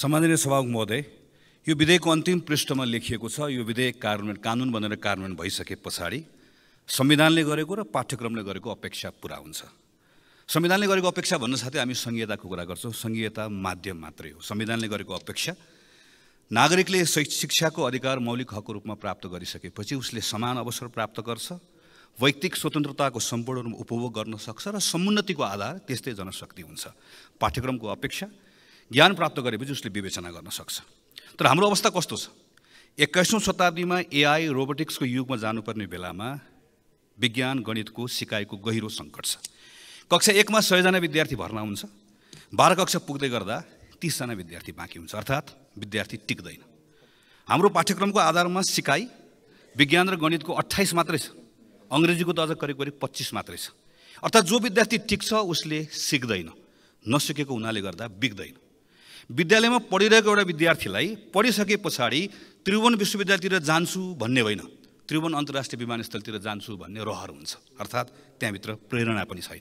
सम्माननीय सभामुख महोदय यो विधेयकको अन्तिम पृष्ठमा लेखिएको छ यो विधेयक कार्यान्वयन कानुन बनेर कार्यान्वयन भइसके पछाडि संविधानले गरेको र पाठ्यक्रमले गरेको अपेक्षा पुरा हुन्छ संविधानले गरेको अपेक्षा भन्न साथै हामी सङ्घीयताको कुरा गर्छौँ सङ्घीयता माध्यम मात्रै हो संविधानले गरेको अपेक्षा नागरिकले शिक्षाको अधिकार मौलिक हकको रूपमा प्राप्त गरिसकेपछि उसले समान अवसर प्राप्त गर्छ वैयक्तिक स्वतन्त्रताको सम्पूर्ण रूपमा उपभोग गर्न सक्छ र समुन्नतिको आधार त्यस्तै जनशक्ति हुन्छ पाठ्यक्रमको अपेक्षा ज्ञान प्राप्त गरेपछि उसले विवेचना गर्न सक्छ तर हाम्रो अवस्था कस्तो छ एक्काइसौँ शताब्दीमा एआई रोबोटिक्सको युगमा जानुपर्ने बेलामा विज्ञान गणितको सिकाइको गहिरो सङ्कट छ कक्षा एकमा सयजना विद्यार्थी भर्ना हुन्छ बाह्र कक्षा पुग्दै गर्दा तिसजना विद्यार्थी बाँकी हुन्छ अर्थात् विद्यार्थी टिक्दैन हाम्रो पाठ्यक्रमको आधारमा सिकाइ विज्ञान र गणितको अट्ठाइस मात्रै छ अङ्ग्रेजीको त अझ करिब करिब पच्चिस मात्रै छ अर्थात् जो विद्यार्थी टिक्छ उसले सिक्दैन नसिकेको हुनाले गर्दा बिग्दैन विद्यालयमा पढिरहेको एउटा विद्यार्थीलाई पढिसके पछाडि त्रिभुवन विश्वविद्यालयतिर जान्छु भन्ने होइन त्रिभुवन अन्तर्राष्ट्रिय विमानस्थलतिर जान्छु भन्ने रहर हुन्छ अर्थात् त्यहाँभित्र प्रेरणा पनि छैन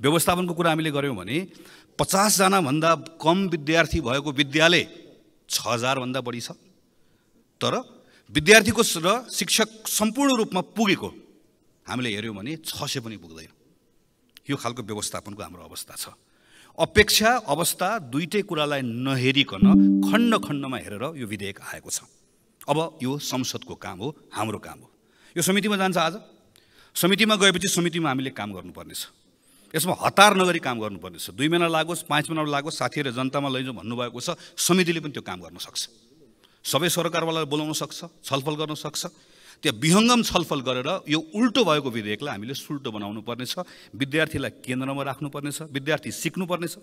व्यवस्थापनको कुरा हामीले गऱ्यौँ भने पचासजनाभन्दा कम विद्यार्थी भएको विद्यालय छ हजारभन्दा बढी छ तर विद्यार्थीको र शिक्षक सम्पूर्ण रूपमा पुगेको हामीले हेऱ्यौँ भने छ सय पनि पुग्दैन यो खालको व्यवस्थापनको हाम्रो अवस्था छ अपेक्षा अवस्था दुइटै कुरालाई नहेरिकन खण्ड खण्डमा हेरेर यो विधेयक आएको छ अब यो संसदको काम हो हाम्रो काम हो यो समितिमा जान्छ आज समितिमा गएपछि समितिमा हामीले काम गर्नुपर्नेछ यसमा हतार नगरी काम गर्नुपर्नेछ दुई महिना लागोस् पाँच महिना लागोस् साथीहरू जनतामा लैजाउँ भन्नुभएको छ समितिले पनि त्यो काम गर्न सक्छ सबै सरकारवालालाई बोलाउन सक्छ छलफल गर्न सक्छ त्यहाँ विहङ्गम छलफल गरेर यो उल्टो भएको विधेयकलाई हामीले सुल्टो बनाउनु पर्नेछ विद्यार्थीलाई केन्द्रमा राख्नुपर्नेछ विद्यार्थी सिक्नुपर्नेछ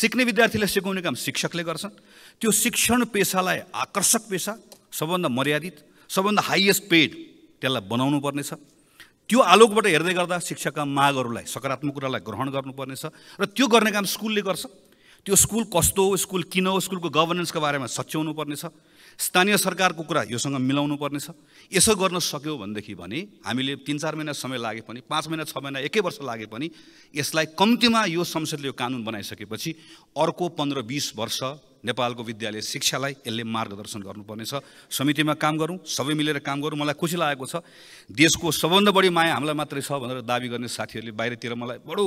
सिक्ने विद्यार्थीलाई सिकाउने काम शिक्षकले गर्छन् त्यो शिक्षण पेसालाई आकर्षक पेसा सबभन्दा मर्यादित सबभन्दा हाइएस्ट पेड त्यसलाई बनाउनु पर्नेछ त्यो आलोकबाट हेर्दै गर्दा शिक्षकका मागहरूलाई सकारात्मक कुरालाई ग्रहण गर्नुपर्नेछ र त्यो गर्ने काम स्कुलले गर्छ त्यो स्कुल कस्तो स्कुल किन हो स्कुलको गभर्नेन्सको बारेमा सच्याउनु पर्नेछ स्थानीय सरकारको कुरा योसँग मिलाउनु पर्नेछ यसो गर्न सक्यौँ भनेदेखि भने हामीले तिन चार महिना समय लागे पनि पाँच महिना छ महिना एकै वर्ष लागे पनि यसलाई कम्तीमा यो संसदले यो कानुन बनाइसकेपछि अर्को पन्ध्र बिस वर्ष नेपालको विद्यालय शिक्षालाई यसले मार्गदर्शन गर्नुपर्नेछ समितिमा काम गरौँ सबै मिलेर काम गरौँ मलाई खुसी लागेको छ देशको सबभन्दा बढी माया हामीलाई मात्रै छ भनेर दावी गर्ने साथीहरूले बाहिरतिर मलाई बडो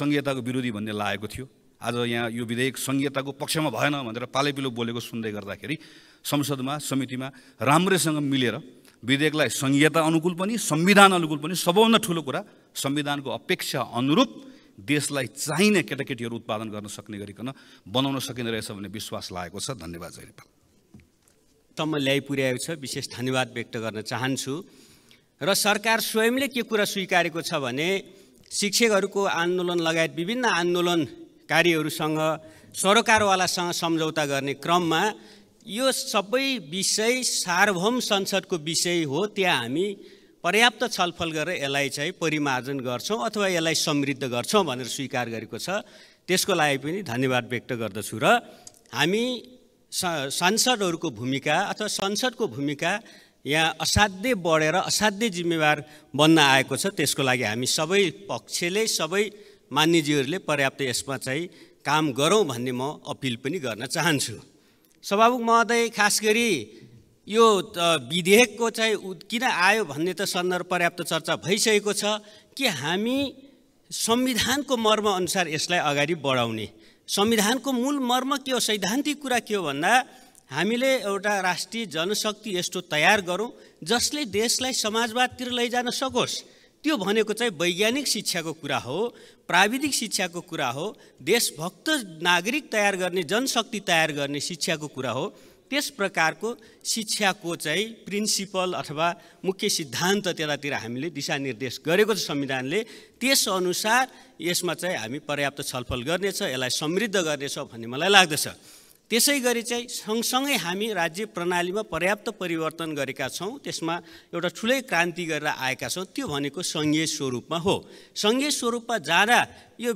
सङ्घीयताको विरोधी भन्ने लागेको थियो आज यहाँ यो विधेयक संहिताको पक्षमा भएन भनेर पालैपिलो बोलेको सुन्दै गर्दाखेरि संसदमा समितिमा राम्रैसँग मिलेर विधेयकलाई संहिता अनुकूल पनि संविधान अनुकूल पनि सबभन्दा ठुलो कुरा संविधानको अपेक्षा अनुरूप देशलाई चाहिने केटाकेटीहरू उत्पादन गर्न सक्ने गरिकन बनाउन सकिने रहेछ भन्ने विश्वास लागेको छ धन्यवाद जय नेपाल तम्म ल्याइ पुर्याएको छ विशेष धन्यवाद व्यक्त गर्न चाहन्छु र सरकार स्वयंले के कुरा स्वीकारेको छ भने शिक्षकहरूको आन्दोलन लगायत विभिन्न आन्दोलन कार्यहरूसँग सरकारवालासँग सम्झौता गर्ने क्रममा यो सबै विषय सार्वभौम संसदको विषय हो त्यहाँ हामी पर्याप्त छलफल गरेर यसलाई चाहिँ परिमार्जन गर्छौँ अथवा यसलाई समृद्ध गर्छौँ भनेर स्वीकार गरेको छ त्यसको लागि पनि धन्यवाद व्यक्त गर्दछु र हामी सांसदहरूको भूमिका अथवा संसदको भूमिका यहाँ असाध्यै बढेर असाध्यै जिम्मेवार बन्न आएको छ त्यसको लागि हामी सबै पक्षले सबै मान्यजीहरूले पर्याप्त यसमा चाहिँ काम गरौँ भन्ने म अपिल पनि गर्न चाहन्छु सभामुख महोदय खास गरी यो विधेयकको चाहिँ किन आयो भन्ने त सन्दर्भ पर्याप्त चर्चा भइसकेको छ कि हामी संविधानको मर्म अनुसार यसलाई अगाडि बढाउने संविधानको मूल मर्म के हो सैद्धान्तिक कुरा के हो भन्दा हामीले एउटा राष्ट्रिय जनशक्ति यस्तो तयार गरौँ जसले देशलाई समाजवादतिर लैजान सकोस् त्यो भनेको चाहिँ वैज्ञानिक शिक्षाको कुरा हो प्राविधिक शिक्षाको कुरा हो देशभक्त नागरिक तयार गर्ने जनशक्ति तयार गर्ने शिक्षाको कुरा हो त्यस प्रकारको शिक्षाको चाहिँ प्रिन्सिपल अथवा मुख्य सिद्धान्त त्यतातिर हामीले दिशानिर्देश गरेको छ संविधानले त्यसअनुसार यसमा चाहिँ हामी पर्याप्त छलफल गर्नेछ यसलाई समृद्ध गर्नेछ भन्ने मलाई लाग्दछ त्यसै गरी चाहिँ सँगसँगै हामी राज्य प्रणालीमा पर्याप्त परिवर्तन गरेका छौँ त्यसमा एउटा ठुलै क्रान्ति गरेर आएका छौँ त्यो भनेको सङ्घीय स्वरूपमा हो सङ्घीय स्वरूपमा जाँदा यो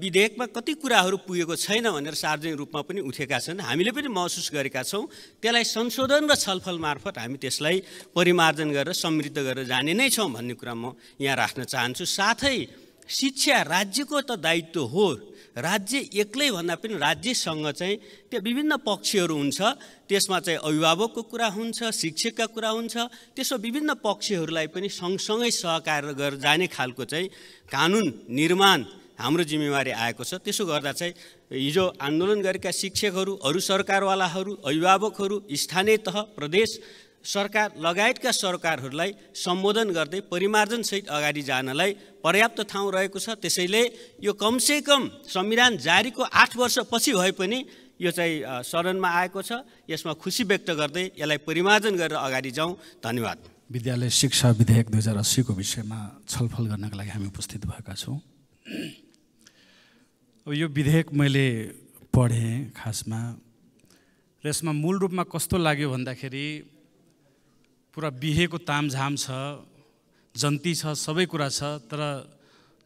विधेयकमा कति कुराहरू पुगेको छैन भनेर सार्वजनिक रूपमा पनि उठेका छन् हामीले पनि महसुस गरेका छौँ त्यसलाई संशोधन र छलफल मार्फत हामी त्यसलाई परिमार्जन गरेर समृद्ध गरेर जाने नै छौँ भन्ने कुरा म यहाँ राख्न चाहन्छु साथै शिक्षा राज्यको त दायित्व हो राज्य एक्लै भन्दा पनि राज्यसँग चाहिँ त्यहाँ विभिन्न पक्षहरू हुन्छ त्यसमा चाहिँ अभिभावकको कुरा हुन्छ शिक्षकका कुरा हुन्छ त्यसमा विभिन्न पक्षहरूलाई पनि सँगसँगै सहकार गरेर जाने खालको चाहिँ कानुन निर्माण हाम्रो जिम्मेवारी आएको छ त्यसो गर्दा चाहिँ हिजो आन्दोलन गरेका शिक्षकहरू अरू सरकारवालाहरू अभिभावकहरू स्थानीय तह प्रदेश सरकार लगायतका सरकारहरूलाई सम्बोधन गर्दै परिमार्जनसहित अगाडि जानलाई पर्याप्त ठाउँ रहेको छ त्यसैले यो कमसेकम संविधान जारीको आठ वर्षपछि भए पनि यो चाहिँ शरणमा आएको छ यसमा खुसी व्यक्त गर्दै यसलाई परिमार्जन गरेर अगाडि जाउँ धन्यवाद विद्यालय शिक्षा विधेयक दुई हजार अस्सीको विषयमा छलफल गर्नका लागि हामी उपस्थित भएका छौँ अब यो विधेयक मैले पढेँ खासमा र यसमा मूल रूपमा कस्तो लाग्यो भन्दाखेरि पुरा बिहेको तामझाम छ जन्ती छ सबै कुरा छ तर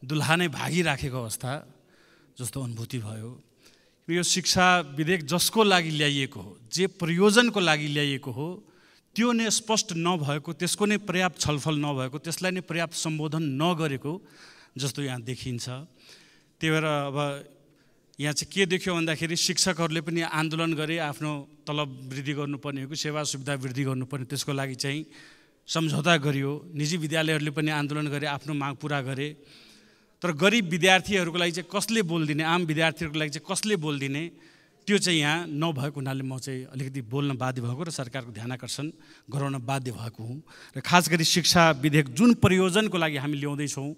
दुल्हा नै भागिराखेको अवस्था जस्तो अनुभूति भयो यो शिक्षा विधेयक जसको लागि ल्याइएको हो जे प्रयोजनको लागि ल्याइएको हो त्यो नै स्पष्ट नभएको त्यसको नै पर्याप्त छलफल नभएको त्यसलाई नै पर्याप्त सम्बोधन नगरेको जस्तो यहाँ देखिन्छ त्यही भएर अब यहाँ चाहिँ के देख्यो भन्दाखेरि शिक्षकहरूले पनि आन्दोलन गरे आफ्नो तलब वृद्धि गर्नुपर्ने हो कि सेवा सुविधा वृद्धि गर्नुपर्ने त्यसको लागि चाहिँ सम्झौता गरियो निजी विद्यालयहरूले पनि आन्दोलन गरे आफ्नो माग पुरा गरे तर गरिब विद्यार्थीहरूको लागि चाहिँ कसले बोलिदिने आम विद्यार्थीहरूको लागि चाहिँ कसले बोलिदिने त्यो चाहिँ यहाँ नभएको हुनाले म चाहिँ अलिकति बोल्न बाध्य भएको र सरकारको ध्यान आकर्षण गराउन बाध्य भएको हुँ र खास गरी शिक्षा विधेयक जुन प्रयोजनको लागि हामी ल्याउँदैछौँ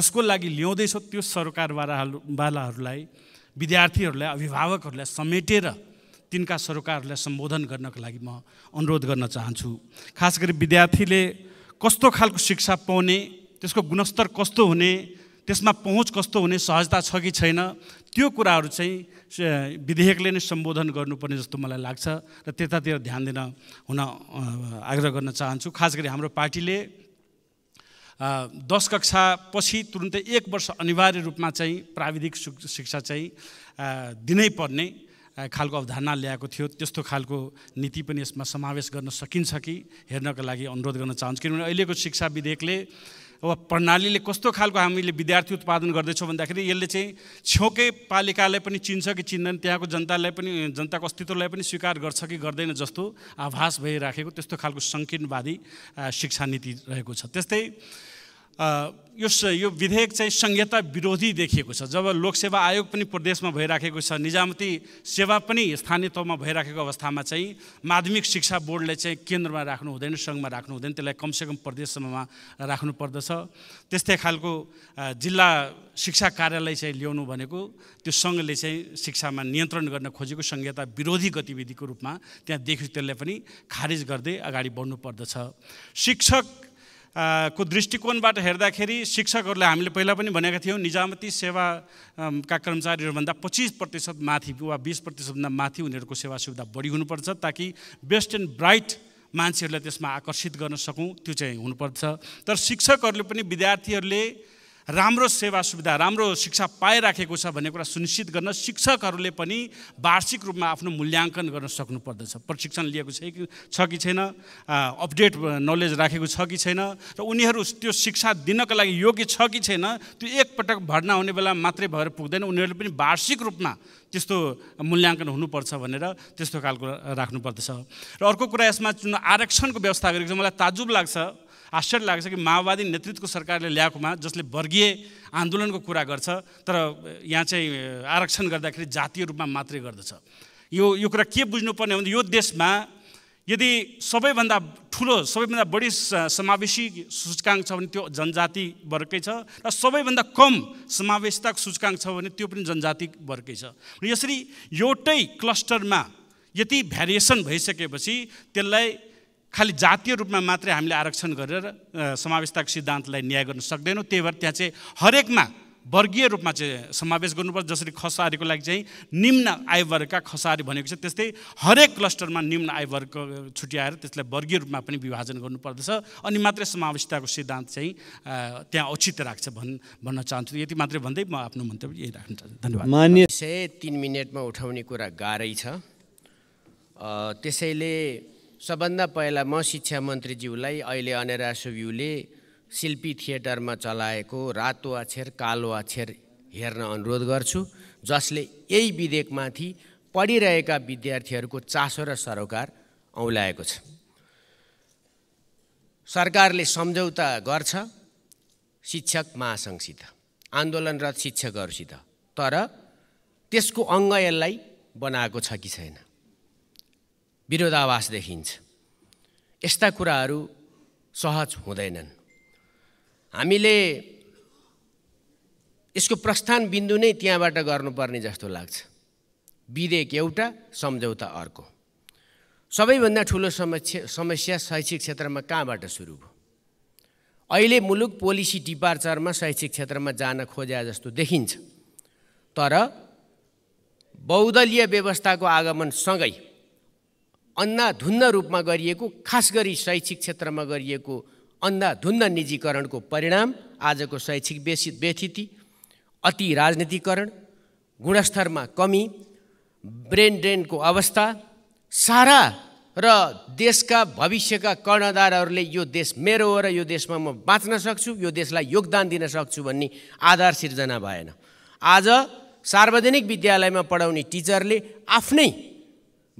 जसको लागि ल्याउँदैछौँ त्यो सरकारवालाहरू वालाहरूलाई विद्यार्थीहरूलाई अभिभावकहरूलाई समेटेर तिनका सरकारहरूलाई सम्बोधन गर्नको लागि म अनुरोध गर्न चाहन्छु खास गरी विद्यार्थीले कस्तो खालको शिक्षा पाउने त्यसको गुणस्तर कस्तो हुने त्यसमा पहुँच कस्तो हुने सहजता छ कि छैन त्यो कुराहरू चाहिँ विधेयकले नै सम्बोधन गर्नुपर्ने जस्तो मलाई लाग्छ र त्यतातिर ध्यान दिन हुन आग्रह गर्न चाहन्छु खास गरी हाम्रो पार्टीले दस कक्षा पछि तुरुन्तै एक वर्ष अनिवार्य रूपमा चाहिँ प्राविधिक शिक्षा चाहिँ दिनै पर्ने खालको अवधारणा ल्याएको थियो त्यस्तो खालको नीति पनि यसमा समावेश गर्न सकिन्छ कि हेर्नका लागि अनुरोध गर्न चाहन्छु किनभने अहिलेको शिक्षा विधेयकले अब प्रणालीले कस्तो खालको हामीले विद्यार्थी उत्पादन गर्दैछौँ भन्दाखेरि यसले चाहिँ छेउकै पालिकालाई पनि चिन्छ कि चिन्दैन त्यहाँको जनतालाई पनि जनताको अस्तित्वलाई पनि स्वीकार गर्छ कि गर्दैन जस्तो आभास भइराखेको त्यस्तो खालको सङ्कीर्णवादी शिक्षा नीति रहेको छ त्यस्तै यो यो विधेयक चाहिँ संहिता विरोधी देखिएको छ जब लोकसेवा आयोग पनि प्रदेशमा भइराखेको छ निजामती सेवा पनि स्थानीय तहमा भइराखेको अवस्थामा चाहिँ माध्यमिक शिक्षा बोर्डले चाहिँ केन्द्रमा राख्नु हुँदैन सङ्घमा राख्नु हुँदैन त्यसलाई कमसेकम प्रदेशसम्ममा राख्नु पर्दछ त्यस्तै खालको जिल्ला शिक्षा कार्यालय चाहिँ ल्याउनु भनेको त्यो सङ्घले चाहिँ शिक्षामा नियन्त्रण गर्न खोजेको संहिता विरोधी गतिविधिको रूपमा त्यहाँ देखि त्यसलाई पनि खारेज गर्दै अगाडि बढ्नु पर्दछ शिक्षक को दृष्टिकोणबाट हेर्दाखेरि शिक्षकहरूले हामीले पहिला पनि भनेका थियौँ निजामती सेवाका कर्मचारीहरूभन्दा पच्चिस प्रतिशत माथि वा बिस प्रतिशतभन्दा माथि उनीहरूको सेवा सुविधा बढी हुनुपर्छ ताकि बेस्ट एन्ड ब्राइट मान्छेहरूलाई त्यसमा आकर्षित गर्न सकौँ त्यो चाहिँ हुनुपर्छ तर शिक्षकहरूले पनि विद्यार्थीहरूले राम्रो सेवा सुविधा राम्रो शिक्षा पाइराखेको छ भन्ने कुरा सुनिश्चित गर्न शिक्षकहरूले पनि वार्षिक रूपमा आफ्नो मूल्याङ्कन गर्न सक्नुपर्दछ प्रशिक्षण लिएको छ कि छ कि छैन अपडेट नलेज राखेको छ कि छैन र उनीहरू त्यो शिक्षा दिनको लागि योग्य छ कि छैन त्यो एकपटक भर्ना हुने बेला मात्रै भएर पुग्दैन उनीहरूले पनि वार्षिक रूपमा त्यस्तो मूल्याङ्कन हुनुपर्छ भनेर त्यस्तो खालको राख्नुपर्दछ र अर्को कुरा यसमा जुन आरक्षणको व्यवस्था गरेको छ मलाई ताजुब लाग्छ आश्चर्य लाग्छ कि माओवादी नेतृत्वको सरकारले ल्याएकोमा जसले वर्गीय आन्दोलनको कुरा गर्छ तर यहाँ चाहिँ आरक्षण गर्दाखेरि जातीय रूपमा मात्रै गर्दछ यो यो कुरा के बुझ्नुपर्ने भने यो देशमा यदि सबैभन्दा ठुलो सबैभन्दा बढी समावेशी सूचकाङ्क छ भने त्यो जनजाति वर्गकै छ र सबैभन्दा कम समावेशताको सूचकाङ्क छ भने त्यो पनि जनजाति वर्गकै छ यसरी एउटै क्लस्टरमा यति भ्यारिएसन भइसकेपछि त्यसलाई खालि जातीय रूपमा मात्रै हामीले आरक्षण गरेर समावेशताको सिद्धान्तलाई न्याय गर्न सक्दैनौँ त्यही भएर त्यहाँ चाहिँ हरेकमा वर्गीय रूपमा चाहिँ समावेश गर्नुपर्छ जसरी खसारीको लागि चाहिँ निम्न आयवर्गका खसारी भनेको छ त्यस्तै हरेक क्लस्टरमा निम्न आयवर्ग छुट्याएर त्यसलाई वर्गीय रूपमा पनि विभाजन गर्नुपर्दछ अनि मात्रै समावेशताको सिद्धान्त चाहिँ त्यहाँ औचित्य राख्छ भन् भन्न चाहन्छु यति मात्रै भन्दै म आफ्नो मन्तव्य यही राख्न चाहन्छु धन्यवाद मान्य सय तिन मिनटमा उठाउने कुरा गाह्रै छ त्यसैले सबभन्दा पहिला म शिक्षा मन्त्रीज्यूलाई अहिले अनेरा सुब्यूले शिल्पी थिएटरमा चलाएको रातो अक्षर कालो अक्षर हेर्न अनुरोध गर्छु जसले यही विधेयकमाथि पढिरहेका विद्यार्थीहरूको चासो र सरोकार औलाएको छ सरकारले सम्झौता गर्छ शिक्षक महासङ्घसित आन्दोलनरत शिक्षकहरूसित तर त्यसको अङ्ग यसलाई बनाएको छ कि छैन विरोधावास देखिन्छ यस्ता कुराहरू सहज हुँदैनन् हामीले यसको प्रस्थान बिन्दु नै त्यहाँबाट गर्नुपर्ने जस्तो लाग्छ विधेयक एउटा सम्झौता अर्को सबैभन्दा ठुलो समस्या समस्या शैक्षिक क्षेत्रमा कहाँबाट सुरु भयो अहिले मुलुक पोलिसी डिपार्चरमा शैक्षिक क्षेत्रमा जान खोज्या जस्तो देखिन्छ तर बहुदलीय व्यवस्थाको आगमनसँगै अन्धाधुन्ध रूपमा गरिएको खास गरी शैक्षिक क्षेत्रमा गरिएको अन्धाधुन्न निजीकरणको परिणाम आजको शैक्षिक बेसी व्यथिति अति राजनीतिकरण गुणस्तरमा कमी ब्रेन ड्रेनको अवस्था सारा र देशका भविष्यका कर्णधारहरूले यो देश मेरो हो र यो देशमा म बाँच्न सक्छु यो देशलाई योगदान दिन सक्छु भन्ने आधार सिर्जना भएन आज सार्वजनिक विद्यालयमा पढाउने टिचरले आफ्नै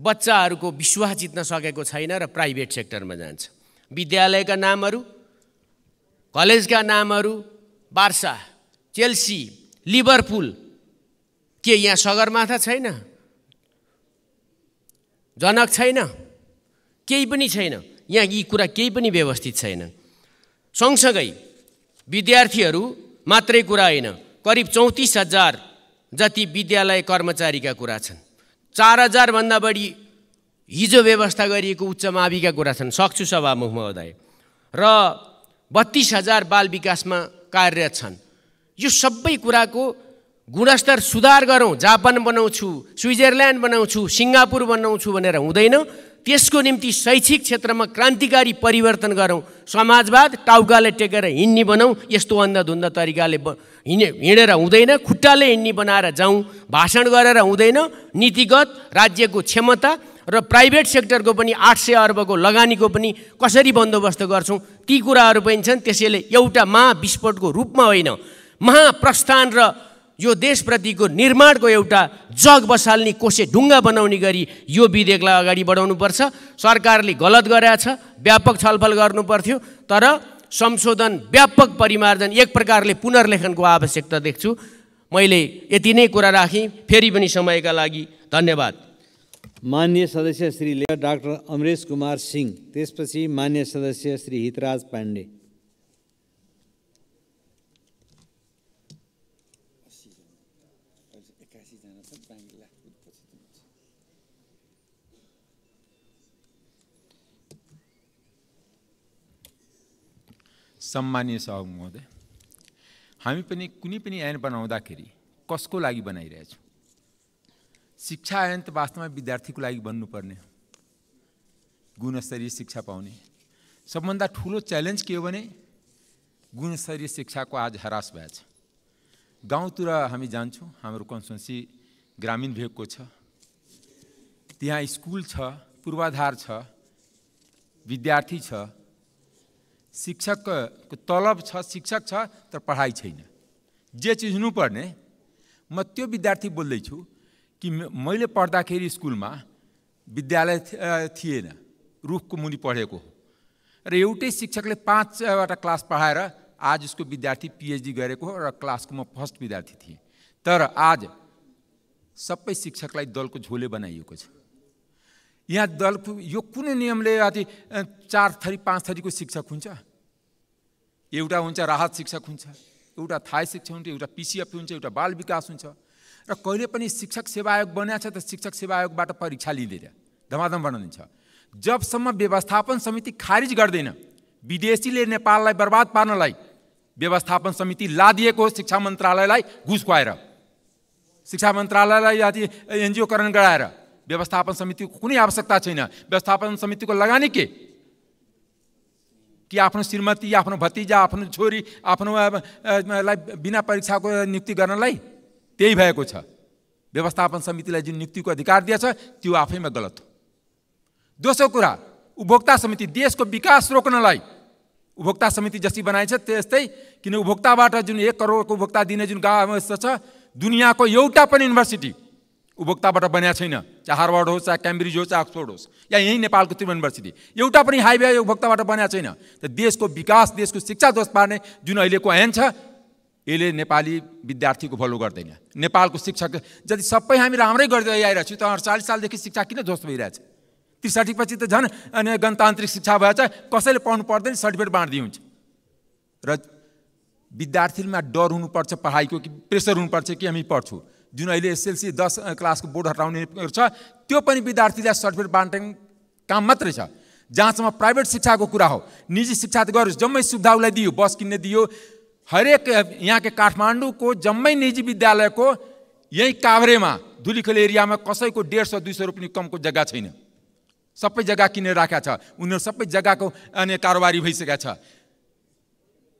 बच्चाहरूको विश्वास जित्न सकेको छैन र प्राइभेट सेक्टरमा जान्छ विद्यालयका नामहरू कलेजका नामहरू बार्सा चेल्सी लिभरपुल के यहाँ सगरमाथा छैन जनक छैन केही पनि छैन यहाँ यी कुरा केही पनि व्यवस्थित छैन सँगसँगै विद्यार्थीहरू मात्रै कुरा होइन करिब चौतिस हजार जति विद्यालय कर्मचारीका कुरा छन् चार हजारभन्दा बढी हिजो व्यवस्था गरिएको उच्च माविका कुरा छन् सक्छु सभामुख महोदय र बत्तिस हजार बाल विकासमा कार्यरत छन् यो सबै कुराको गुणस्तर सुधार गरौँ जापान बनाउँछु स्विजरल्यान्ड बनाउँछु सिङ्गापुर बनाउँछु भनेर हुँदैन त्यसको निम्ति शैक्षिक क्षेत्रमा क्रान्तिकारी परिवर्तन गरौँ समाजवाद टाउकाले टेकेर हिँड्ने बनाउँ यस्तो अन्धधुन्ध तरिकाले हिँडे हिँडेर हुँदैन खुट्टाले हिँड्ने बनाएर जाउँ भाषण गरेर हुँदैन नीतिगत राज्यको क्षमता र प्राइभेट सेक्टरको पनि आठ सय अर्बको लगानीको पनि कसरी बन्दोबस्त गर्छौँ ती कुराहरू पनि छन् त्यसैले एउटा महाविस्फोटको रूपमा होइन महाप्रस्थान र यो देशप्रतिको निर्माणको एउटा जग बसाल्ने कोसे ढुङ्गा बनाउने गरी यो विधेयकलाई अगाडि बढाउनुपर्छ सरकारले गलत गरेछ व्यापक छलफल गर्नुपर्थ्यो तर संशोधन व्यापक परिमार्जन एक प्रकारले पुनर्लेखनको आवश्यकता देख्छु मैले यति नै कुरा राखेँ फेरि पनि समयका लागि धन्यवाद मान्य सदस्य श्री डाक्टर अमरेश कुमार सिंह त्यसपछि मान्य सदस्य श्री हितराज पाण्डे सम्मान्य सह महोदय हामी पनि कुनै पनि ऐन बनाउँदाखेरि कसको लागि बनाइरहेछौँ शिक्षा ऐन त वास्तवमा विद्यार्थीको लागि बन्नुपर्ने हो गुणस्तरीय शिक्षा पाउने सबभन्दा ठुलो च्यालेन्ज के हो भने गुणस्तरीय शिक्षाको आज हरास भएछ गाउँतिर हामी जान्छौँ हाम्रो कन्सन्सी ग्रामीण भेगको छ त्यहाँ स्कुल छ पूर्वाधार छ विद्यार्थी छ शिक्षकको तलब छ शिक्षक छ तर पढाइ छैन जे चिज हुनुपर्ने म त्यो विद्यार्थी बोल्दैछु कि मैले पढ्दाखेरि स्कुलमा विद्यालय थिएन रुखको मुनि पढेको हो र एउटै शिक्षकले पाँचवटा क्लास पढाएर आज उसको विद्यार्थी पिएचडी गरेको हो र क्लासको म फर्स्ट विद्यार्थी थिएँ तर आज सबै शिक्षकलाई दलको झोले बनाइएको छ यहाँ दलको यो कुनै नियमले अति चार थरी पाँच थरीको शिक्षक हुन्छ एउटा हुन्छ राहत शिक्षक हुन्छ एउटा थाई शिक्षक हुन्छ एउटा पिसिएफ हुन्छ एउटा बाल विकास हुन्छ र कहिले पनि शिक्षक सेवा आयोग बनाएको छ त शिक्षक सेवा आयोगबाट परीक्षा लिँदैन धमाधम बनाइदिन्छ जबसम्म व्यवस्थापन समिति खारिज गर्दैन विदेशीले नेपाललाई बर्बाद पार्नलाई व्यवस्थापन समिति लादिएको हो शिक्षा मन्त्रालयलाई घुस खुवाएर शिक्षा मन्त्रालयलाई आदि एनजिओकरण गराएर व्यवस्थापन समितिको कुनै आवश्यकता छैन व्यवस्थापन समितिको लगानी के कि आफ्नो श्रीमती आफ्नो भतिजा आफ्नो छोरी आफ्नो लाई बिना परीक्षाको नियुक्ति गर्नलाई त्यही भएको छ व्यवस्थापन समितिलाई जुन नियुक्तिको अधिकार दिएछ त्यो आफैमा गलत हो दोस्रो कुरा उपभोक्ता समिति देशको विकास रोक्नलाई उपभोक्ता समिति जसरी बनाइन्छ त्यस्तै किन उपभोक्ताबाट जुन एक करोडको उपभोक्ता दिने जुन गाउँ अवस्था छ दुनियाँको एउटा पनि युनिभर्सिटी उपभोक्ताबाट बनेको छैन चाहे हार्वर्ड होस् चाहे क्याम्ब्रिज होस् चाहे अक्सफोर्ड होस् या यहीँ नेपालको त्रिभुवन युनिभर्सिटी एउटा पनि हाइवे उपभोक्ताबाट बनाएको छैन त देशको विकास देशको शिक्षा जस पार्ने जुन अहिलेको ऐन छ यसले नेपाली विद्यार्थीको भलो गर्दैन नेपालको शिक्षक जति सबै हामी राम्रै गर्दै आइरहेको छौँ त अडचालिस सालदेखि शिक्षा किन ध्वस्त भइरहेछ त्रिसाठी पछि त झन् अनि गणतान्त्रिक शिक्षा भएछ कसैले पढ्नु पर्दैन सर्टिफिकेट बाँडिदिए हुन्छ र विद्यार्थीमा डर हुनुपर्छ पढाइको कि प्रेसर हुनुपर्छ कि हामी पढ्छौँ जुन अहिले एसएलसी दस क्लासको बोर्ड हटाउने छ त्यो पनि विद्यार्थीलाई सर्टिफिकेट बाँड्ने काम मात्रै छ जहाँसम्म प्राइभेट शिक्षाको कुरा हो निजी शिक्षा त गरोस् जम्मै सुविधा उसलाई दियो बस किन्ने दियो हरेक यहाँकै काठमाडौँको जम्मै निजी विद्यालयको यही काभ्रेमा धुलीखोल एरियामा कसैको डेढ सौ दुई सौ रुपियाँ कमको जग्गा छैन सबै जग्गा किनेर राखेको छ उनीहरू सबै जग्गाको अनि कारोबारी भइसकेको छ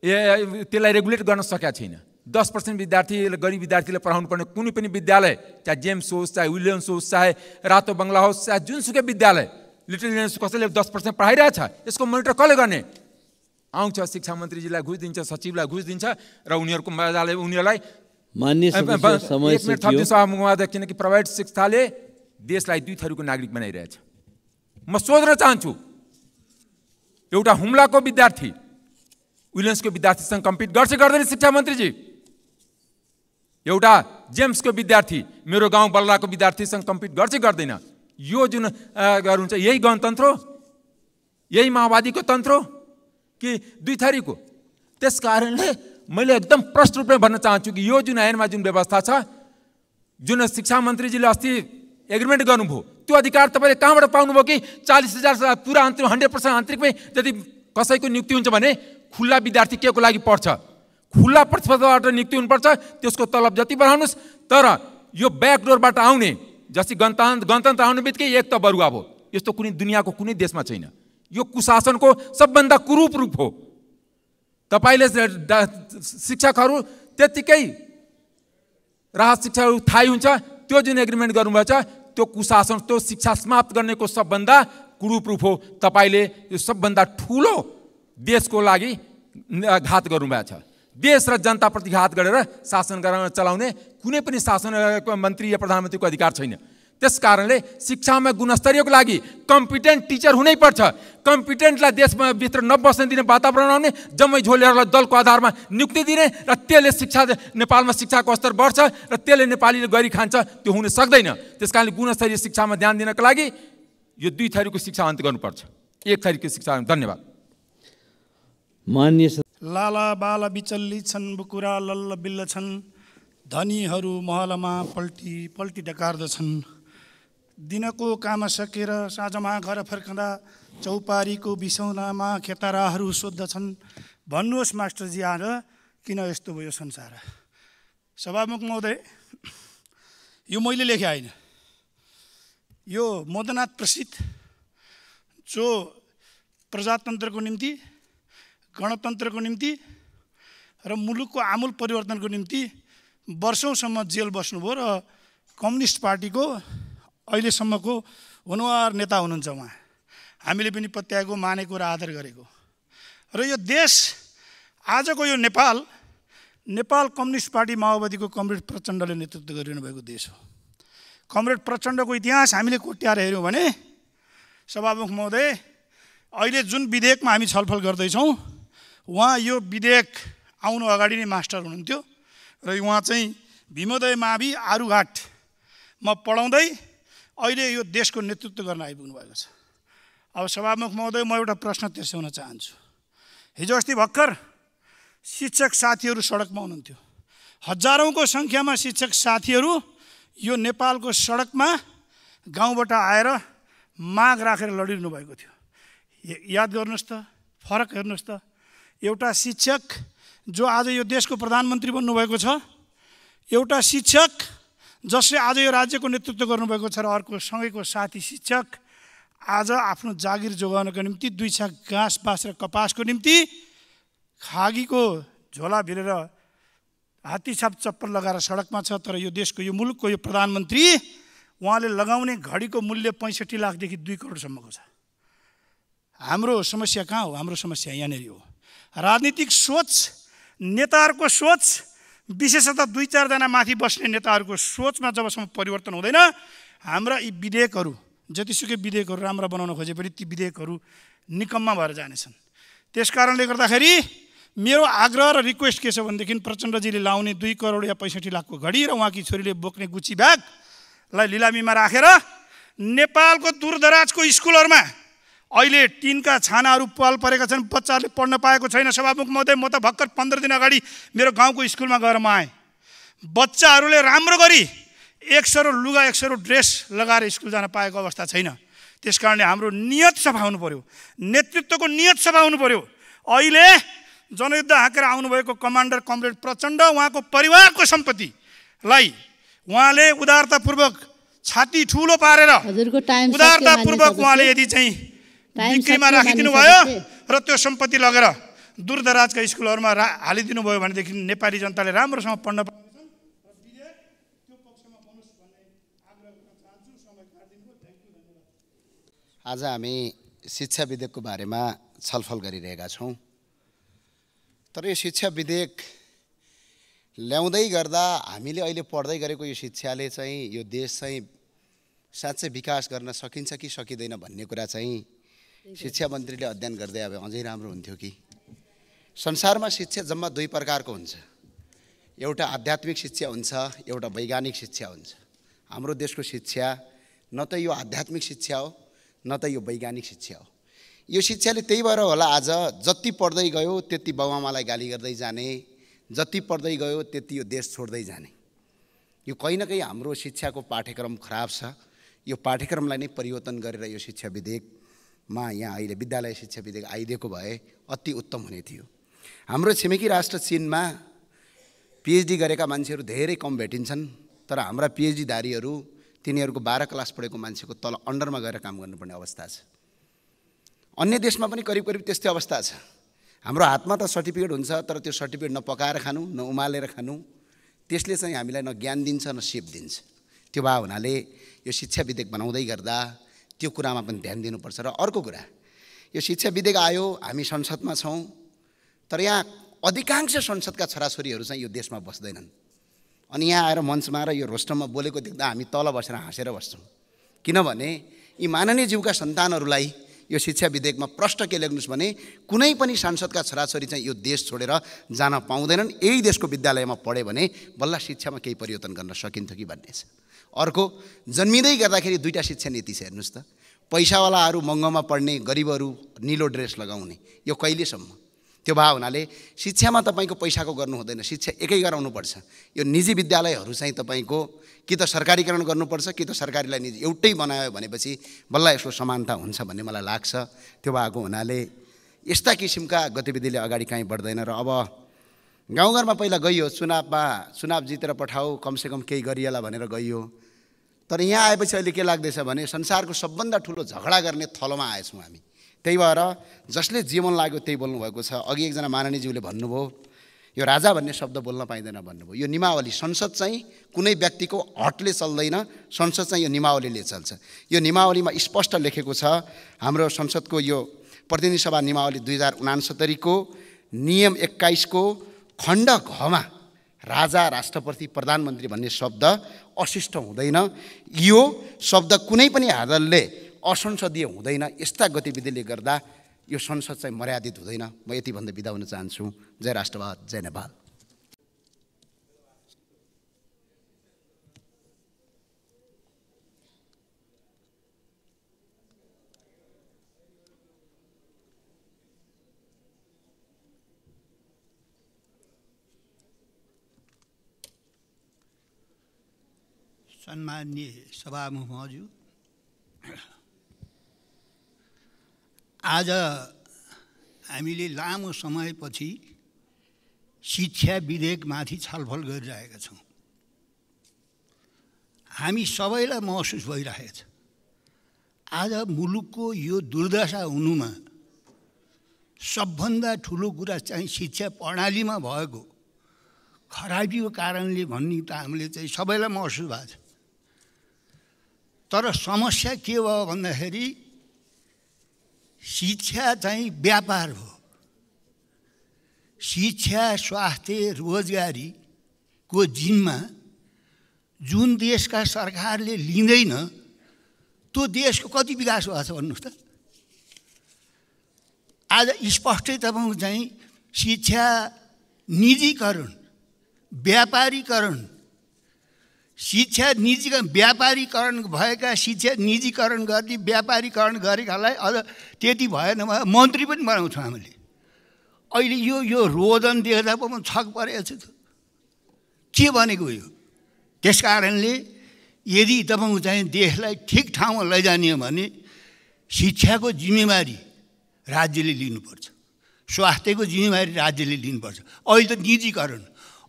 ए त्यसलाई रेगुलेट गर्न सकेका छैन दस पर्सेन्ट विद्यार्थीले गरिब विद्यार्थीले पढाउनु पर्ने कुनै पनि विद्यालय चाहे जेम्स होस् चाहे विलियम्स होस् चाहे रातो बङ्गला होस् चाहे जुनसुकै विद्यालय लिटल इन्डियन्स कसैले दस पर्सेन्ट पढाइरहेछ यसको मोनिटर कसले गर्ने आउँछ शिक्षा मन्त्रीजीलाई घुस दिन्छ सचिवलाई घुस दिन्छ र उनीहरूको मजाले उनीहरूलाई किनकि प्राइभेट शिक्षाले देशलाई दुई थरीको नागरिक बनाइरहेछ म सोध्न चाहन्छु एउटा हुम्लाको विद्यार्थी विलियम्सको विद्यार्थीसँग कम्पिट गर्छ गर्दैन शिक्षा मन्त्रीजी एउटा जेम्सको विद्यार्थी मेरो गाउँ बल्लाको विद्यार्थीसँग कम्पिट गर्छ गर्दैन यो जुन हुन्छ यही गणतन्त्र हो यही माओवादीको तन्त्र हो कि दुई थरीको त्यस कारणले मैले एकदम प्रष्ट रूपमा भन्न चाहन्छु कि यो जुन ऐनमा जुन व्यवस्था छ जुन शिक्षा मन्त्रीजीले अस्ति एग्रिमेन्ट गर्नुभयो त्यो अधिकार तपाईँले कहाँबाट पाउनुभयो कि चालिस हजार पुरा आन्तरिक हन्ड्रेड पर्सेन्ट आन्तरिकमै यदि कसैको नियुक्ति हुन्छ भने खुल्ला विद्यार्थी के को लागि पढ्छ खुल्ला प्रतिस्पर्धाबाट नियुक्ति हुनुपर्छ त्यसको तलब जति बढाउनुहोस् तर यो ब्याकडोरबाट आउने जस्तै गणतन्त्र गणतन्त्र आउने बित्तिकै एक त बरुवा हो यस्तो कुनै दुनियाँको कुनै देशमा छैन यो कुशासनको सबभन्दा कुरूप रूप हो तपाईँले शिक्षकहरू त्यत्तिकै राहत शिक्षाहरू थाहै हुन्छ त्यो जुन एग्रिमेन्ट गर्नुभएछ त्यो कुशासन त्यो शिक्षा समाप्त गर्नेको सबभन्दा कुरूप रूप हो तपाईँले यो सबभन्दा ठुलो देशको लागि घात गर्नुभएको छ देश र जनताप्रति घात गरेर शासन गराउन चलाउने कुनै पनि शासन मन्त्री या प्रधानमन्त्रीको अधिकार छैन त्यस कारणले शिक्षामा गुणस्तरीयको लागि कम्पिटेन्ट टिचर हुनैपर्छ कम्पिटेन्टलाई देशमा भित्र नबस्न दिने वातावरण आउने जम्मै झोलेहरूलाई दलको आधारमा नियुक्ति दिने र त्यसले शिक्षा नेपालमा शिक्षाको स्तर बढ्छ र त्यसले नेपालीले गरी खान्छ त्यो हुन सक्दैन त्यस कारणले गुणस्तरीय शिक्षामा ध्यान दिनको लागि यो दुई थरीको शिक्षा अन्त गर्नुपर्छ एक थरीको शिक्षा धन्यवाद मान्य लाला बाला बिचल्ली छन् बुकुरा लल्ल बिल्ल छन् धनीहरू महलमा पल्टी पल्टी डकार्दछन् दिनको काम सकेर साँझमा घर फर्कँदा चौपारीको बिसौनामा खेताराहरू सोद्धछन् भन्नुहोस् मास्टरजी आज किन यस्तो भयो संसार सभामुख महोदय यो मैले लेखेँ होइन यो मदनाथ प्रसिद्ध जो प्रजातन्त्रको निम्ति गणतन्त्रको निम्ति र मुलुकको आमूल परिवर्तनको निम्ति वर्षौँसम्म जेल बस्नुभयो र कम्युनिस्ट पार्टीको अहिलेसम्मको हुनुहार नेता हुनुहुन्छ उहाँ हामीले पनि पत्याएको मानेको र आदर गरेको र यो देश आजको यो नेपाल नेपाल कम्युनिस्ट पार्टी माओवादीको कमरेड प्रचण्डले नेतृत्व गरिरहनु भएको देश हो कमरेड प्रचण्डको इतिहास हामीले कोट्याएर हेऱ्यौँ भने सभामुख महोदय अहिले जुन विधेयकमा हामी छलफल गर्दैछौँ उहाँ यो विधेयक आउनु अगाडि नै मास्टर हुनुहुन्थ्यो र उहाँ चाहिँ भीमोदय मावि आरुघाटमा पढाउँदै अहिले यो देशको नेतृत्व गर्न आइपुग्नु भएको छ अब सभामुख महोदय म एउटा प्रश्न तेर्स्याउन चाहन्छु हिजो अस्ति भर्खर शिक्षक साथीहरू सडकमा हुनुहुन्थ्यो हजारौँको सङ्ख्यामा शिक्षक साथीहरू यो नेपालको सडकमा गाउँबाट आएर माग राखेर लडिरहनु भएको थियो याद गर्नुहोस् त फरक हेर्नुहोस् त एउटा शिक्षक जो आज यो देशको प्रधानमन्त्री बन्नुभएको छ एउटा शिक्षक जसले आज यो राज्यको नेतृत्व गर्नुभएको छ र अर्को सँगैको साथी शिक्षक आज आफ्नो जागिर जोगाउनको निम्ति दुई छ घाँस बाँस र कपासको निम्ति खागीको झोला भिरेर हात्ती छाप चप्पल लगाएर सडकमा छ तर यो देशको यो मुलुकको यो प्रधानमन्त्री उहाँले लगाउने घडीको मूल्य पैँसठी लाखदेखि दुई करोडसम्मको छ हाम्रो समस्या कहाँ हो हाम्रो समस्या यहाँनिर हो राजनीतिक सोच नेताहरूको सोच विशेषतः दुई चारजना माथि बस्ने नेताहरूको सोचमा जबसम्म परिवर्तन हुँदैन हाम्रा यी विधेयकहरू जतिसुकै विधेयकहरू राम्रा बनाउन खोजे पनि ती विधेयकहरू निकम्मा भएर जानेछन् त्यस कारणले गर्दाखेरि मेरो आग्रह र रिक्वेस्ट के छ भनेदेखि प्रचण्डजीले लाउने दुई करोड या पैँसठी लाखको घडी र उहाँकी छोरीले बोक्ने गुची ब्यागलाई लिलामीमा राखेर नेपालको दूरदराजको स्कुलहरूमा अहिले टिनका छानाहरू पाल परेका छन् बच्चाहरूले पढ्न पाएको छैन सभामुख महोदय म त भर्खर पन्ध्र दिन अगाडि मेरो गाउँको स्कुलमा गएर म आएँ बच्चाहरूले राम्रो गरी एक सरो लुगा एक सरो ड्रेस लगाएर स्कुल जान पाएको अवस्था छैन त्यस कारणले हाम्रो नियत सफा हुनु पऱ्यो नेतृत्वको नियत सफा हुनु पऱ्यो अहिले जनयुद्ध हाँकेर आउनुभएको कमान्डर कमरेड प्रचण्ड उहाँको परिवारको सम्पत्तिलाई उहाँले उदारतापूर्वक छाती ठुलो पारेर उदारतापूर्वक उहाँले यदि चाहिँ बिक्रीमा राखिदिनु भयो र त्यो सम्पत्ति लगेर दूरदराजका स्कुलहरूमा रा हालिदिनु भयो भनेदेखि नेपाली जनताले राम्रोसँग पढ्न आज हामी शिक्षा विधेयकको बारेमा छलफल गरिरहेका छौँ तर यो शिक्षा विधेयक ल्याउँदै गर्दा हामीले अहिले पढ्दै गरेको यो शिक्षाले चाहिँ यो देश चाहिँ साँच्चै विकास गर्न सकिन्छ कि सकिँदैन भन्ने कुरा चाहिँ शिक्षा मन्त्रीले अध्ययन गर्दै अब अझै राम्रो हुन्थ्यो कि संसारमा शिक्षा जम्मा दुई प्रकारको हुन्छ एउटा आध्यात्मिक शिक्षा हुन्छ एउटा वैज्ञानिक शिक्षा हुन्छ हाम्रो देशको शिक्षा न त यो आध्यात्मिक शिक्षा हो न त यो वैज्ञानिक शिक्षा हो यो शिक्षाले त्यही भएर होला आज जति पढ्दै गयो त्यति बाबुआमालाई गाली गर्दै जाने जति पढ्दै गयो त्यति यो देश छोड्दै जाने यो कहीँ न कहीँ हाम्रो शिक्षाको पाठ्यक्रम खराब छ यो पाठ्यक्रमलाई नै परिवर्तन गरेर यो शिक्षा विधेयक मा यहाँ अहिले विद्यालय शिक्षा विधेयक आइदिएको भए अति उत्तम हुने थियो हाम्रो छिमेकी राष्ट्र चिनमा पिएचडी गरेका मान्छेहरू धेरै कम भेटिन्छन् तर हाम्रा पिएचडीधारीहरू तिनीहरूको बाह्र क्लास पढेको मान्छेको तल अन्डरमा गएर काम गर्नुपर्ने अवस्था छ अन्य देशमा पनि करिब करिब त्यस्तै अवस्था छ हाम्रो हातमा त सर्टिफिकेट हुन्छ तर त्यो सर्टिफिकेट न पकाएर खानु न उमालेर खानु त्यसले चाहिँ हामीलाई न ज्ञान दिन्छ न सिप दिन्छ त्यो भए हुनाले यो शिक्षा विधेयक बनाउँदै गर्दा त्यो कुरामा पनि ध्यान दिनुपर्छ र अर्को कुरा यो शिक्षा विधेयक आयो हामी संसदमा छौँ तर यहाँ अधिकांश संसदका छोराछोरीहरू चाहिँ यो देशमा बस्दैनन् अनि यहाँ आएर मञ्चमा र यो रोस्टममा बोलेको देख्दा हामी तल बसेर हाँसेर बस्छौँ किनभने यी माननीय जीवका सन्तानहरूलाई यो शिक्षा विधेयकमा प्रष्ट के लेख्नुहोस् भने कुनै पनि सांसदका छोराछोरी चाहिँ यो देश छोडेर जान पाउँदैनन् यही देशको विद्यालयमा पढ्यो भने बल्ल शिक्षामा केही परिवर्तन गर्न सकिन्थ्यो कि भन्ने छ अर्को जन्मिँदै गर्दाखेरि दुईवटा शिक्षा नीति छ हेर्नुहोस् त पैसावालाहरू महँगोमा पढ्ने गरिबहरू निलो ड्रेस लगाउने यो कहिलेसम्म त्यो भए हुनाले शिक्षामा तपाईँको पैसाको गर्नु हुँदैन शिक्षा एकै गराउनुपर्छ यो निजी विद्यालयहरू चाहिँ तपाईँको कि त सरकारीकरण गर्नुपर्छ कि त सरकारीलाई निजी एउटै बनायो भनेपछि बल्ल यसको समानता हुन्छ भन्ने मलाई लाग्छ त्यो भएको हुनाले यस्ता किसिमका गतिविधिले अगाडि काहीँ बढ्दैन र अब गाउँघरमा पहिला गइयो चुनावमा चुनाव जितेर पठाऊ कमसेकम केही गरिएला भनेर गइयो तर यहाँ आएपछि अहिले के लाग्दैछ भने संसारको सबभन्दा ठुलो झगडा गर्ने थलोमा आएछौँ हामी त्यही भएर जसले जीवन लाग्यो त्यही बोल्नुभएको छ अघि एकजना माननीयज्यूले भन्नुभयो यो राजा भन्ने शब्द बोल्न पाइँदैन भन्नुभयो यो निमावली संसद चाहिँ कुनै व्यक्तिको हटले चल्दैन संसद चाहिँ यो निमावलीले चल्छ यो निमावलीमा स्पष्ट लेखेको छ हाम्रो संसदको यो प्रतिनिधि सभा निमावली दुई हजार उनासत्तरीको नियम एक्काइसको खण्ड घमा राजा राष्ट्रपति प्रधानमन्त्री भन्ने शब्द अशिष्ट हुँदैन यो शब्द कुनै पनि हालतले असंसदीय हुँदैन यस्ता गतिविधिले गर्दा यो संसद चाहिँ मर्यादित हुँदैन म यति भन्दै बिदा हुन चाहन्छु जय राष्ट्रवाद जय नेपाल सम्मान्य सभामुख हजुर आज हामीले लामो समयपछि शिक्षा विधेयकमाथि छलफल गरिरहेका छौँ हामी सबैलाई महसुस भइरहेको छ आज मुलुकको यो दुर्दशा हुनुमा सबभन्दा ठुलो कुरा चाहिँ शिक्षा प्रणालीमा भएको खराबीको कारणले भन्ने त हामीले चाहिँ सबैलाई महसुस भएको छ तर समस्या के भयो भन्दाखेरि शिक्षा चाहिँ व्यापार हो शिक्षा स्वास्थ्य रोजगारीको जिम्मा जुन देशका सरकारले लिँदैन त्यो देशको कति विकास भएको छ भन्नुहोस् त आज स्पष्टै तपाईँको चाहिँ शिक्षा निजीकरण व्यापारीकरण शिक्षा निजीकरण व्यापारीकरण भएका शिक्षा निजीकरण गर्ने व्यापारीकरण गरेकालाई अझ त्यति भएन भने मन्त्री पनि बनाउँछौँ हामीले अहिले यो यो रोदन देख्दा पो म छक परेको छु के भनेको यो त्यस कारणले यदि तपाईँ चाहिँ देशलाई ठिक ठाउँमा लैजाने हो भने शिक्षाको जिम्मेवारी राज्यले लिनुपर्छ स्वास्थ्यको जिम्मेवारी राज्यले लिनुपर्छ अहिले त निजीकरण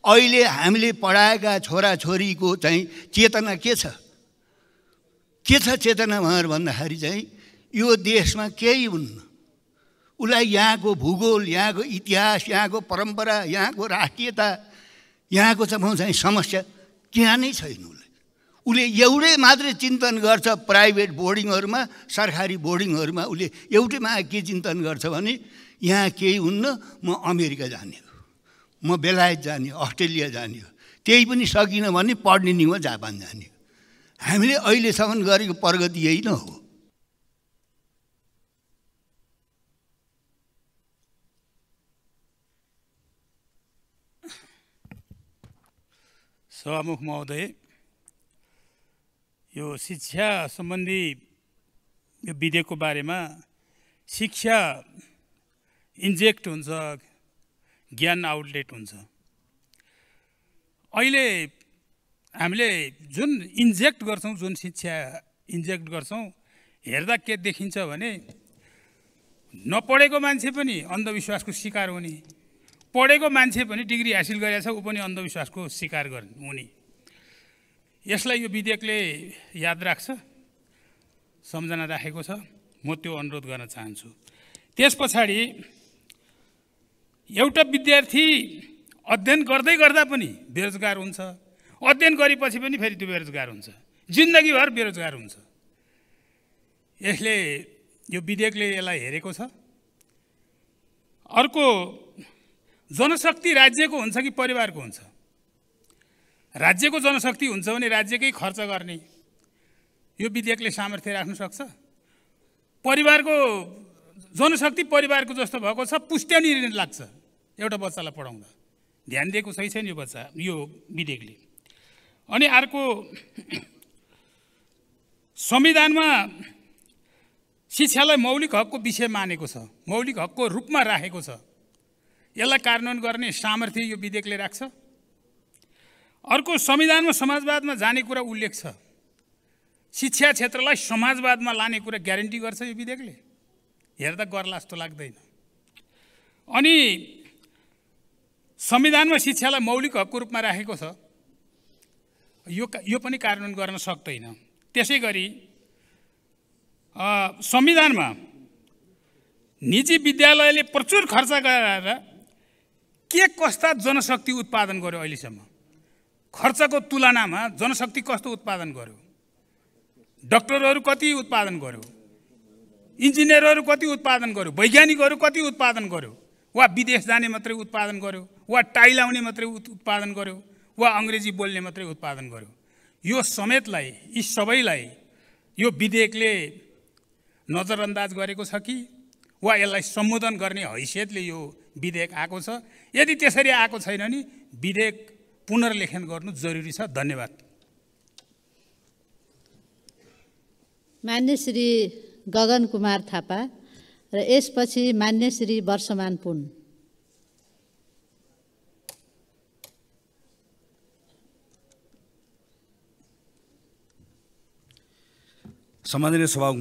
अहिले हामीले पढाएका छोराछोरीको चाहिँ चेतना के छ के छ चेतना भनेर भन्दाखेरि चाहिँ यो देशमा केही हुन्न उसलाई यहाँको भूगोल यहाँको इतिहास यहाँको परम्परा यहाँको राष्ट्रियता यहाँको चाहिँ चाहिँ समस्या त्यहाँ नै छैन उसलाई उसले एउटै मात्रै चिन्तन गर्छ प्राइभेट बोर्डिङहरूमा सरकारी बोर्डिङहरूमा उसले एउटैमा के चिन्तन गर्छ भने यहाँ केही हुन्न म अमेरिका जाने म बेलायत जाने अस्ट्रेलिया जाने त्यही पनि सकिनँ भने हो जापान जाने हामीले अहिलेसम्म गरेको प्रगति यही नै हो सभामुख महोदय यो शिक्षा सम्बन्धी यो विधेयकको बारेमा शिक्षा इन्जेक्ट हुन्छ ज्ञान आउटलेट हुन्छ अहिले हामीले जुन इन्जेक्ट गर्छौँ जुन शिक्षा इन्जेक्ट गर्छौँ हेर्दा के देखिन्छ भने नपढेको मान्छे पनि अन्धविश्वासको शिकार हुने पढेको मान्छे पनि डिग्री हासिल गरेछ ऊ पनि अन्धविश्वासको शिकार गर्ने हुने यसलाई यो विधेयकले याद राख्छ सम्झना राखेको छ म त्यो अनुरोध गर्न चाहन्छु त्यस पछाडि एउटा विद्यार्थी अध्ययन गर्दै गर्दा पनि बेरोजगार हुन्छ अध्ययन गरेपछि पनि फेरि त्यो बेरोजगार हुन्छ जिन्दगीभर बेरोजगार हुन्छ यसले यो विधेयकले यसलाई हेरेको छ अर्को जनशक्ति राज्यको हुन्छ कि परिवारको हुन्छ राज्यको जनशक्ति हुन्छ भने राज्यकै खर्च गर्ने यो विधेयकले सामर्थ्य राख्न सक्छ परिवारको जनशक्ति परिवारको जस्तो भएको छ पुष्ट्याउने ऋण लाग्छ एउटा बच्चालाई पढाउँदा ध्यान दिएको सही छैन यो बच्चा यो विधेयकले अनि अर्को संविधानमा शिक्षालाई मौलिक हकको विषय मानेको छ मौलिक हकको रूपमा राखेको छ यसलाई कार्यान्वयन गर्ने सामर्थ्य यो विधेयकले राख्छ अर्को संविधानमा समाजवादमा जाने कुरा उल्लेख छ शिक्षा क्षेत्रलाई समाजवादमा लाने कुरा ग्यारेन्टी गर्छ यो विधेयकले हेर्दा गर्ला जस्तो लाग्दैन अनि संविधानमा शिक्षालाई मौलिक हकको रूपमा राखेको छ यो यो पनि कार्यान्वयन गर्न सक्दैन त्यसै गरी संविधानमा निजी विद्यालयले प्रचुर खर्च गराएर के कस्ता जनशक्ति उत्पादन गर्यो अहिलेसम्म खर्चको तुलनामा जनशक्ति कस्तो उत्पादन गर्यो डक्टरहरू कति उत्पादन गर्यो इन्जिनियरहरू कति उत्पादन गर्यो वैज्ञानिकहरू कति उत्पादन गर्यो वा विदेश जाने मात्रै उत्पादन गर्यो वा टाइ लाउने मात्रै उत्पादन गर्यो वा अङ्ग्रेजी बोल्ने मात्रै उत्पादन गर्यो यो समेतलाई यी सबैलाई यो विधेयकले नजरअन्दाज गरेको छ कि वा यसलाई सम्बोधन गर्ने हैसियतले यो विधेयक आएको छ यदि त्यसरी आएको छैन नि विधेयक पुनर्लेखन गर्नु जरुरी छ धन्यवाद मान्य श्री गगन कुमार थापा र यसपछि मान्य श्री वर्षमान पुन 사마늘의 소망